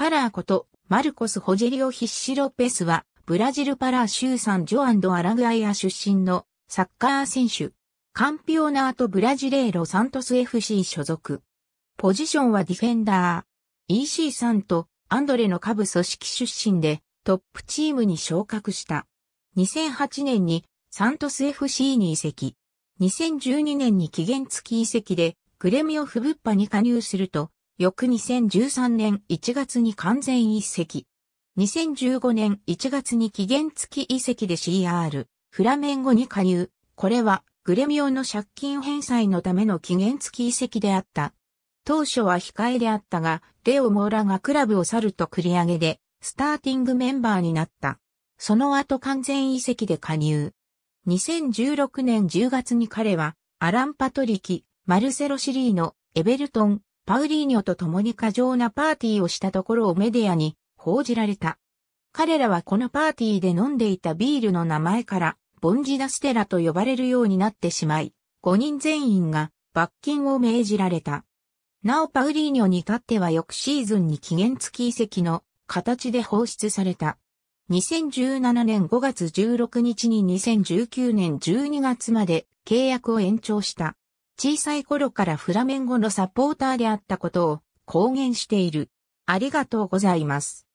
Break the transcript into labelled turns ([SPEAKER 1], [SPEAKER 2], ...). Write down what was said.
[SPEAKER 1] パラーことマルコス・ホジェリオ・ヒッシロペスは、ブラジルパラー州サンジョアンド・アラグアイア出身のサッカー選手。カンピオナート・ブラジレーロ・サントス FC 所属。ポジションはディフェンダー。EC さんとアンドレの下部組織出身でトップチームに昇格した。2008年にサントス FC に移籍。2012年に期限付き移籍でグレミオフブッパに加入すると翌2013年1月に完全移籍。2015年1月に期限付き移籍で CR、フラメンゴに加入。これは、グレミオの借金返済のための期限付き移籍であった。当初は控えであったが、レオ・モーラがクラブを去ると繰り上げで、スターティングメンバーになった。その後完全移籍で加入。2016年10月に彼は、アラン・パトリキ、マルセロ・シリーノ、エベルトン、パウリーニョと共に過剰なパーティーをしたところをメディアに報じられた。彼らはこのパーティーで飲んでいたビールの名前から、ボンジダステラと呼ばれるようになってしまい、5人全員が罰金を命じられた。なおパウリーニョに至っては翌シーズンに期限付き遺跡の形で放出された。2017年5月16日に2019年12月まで契約を延長した。小さい頃からフラメンゴのサポーターであったことを公言している。ありがとうございます。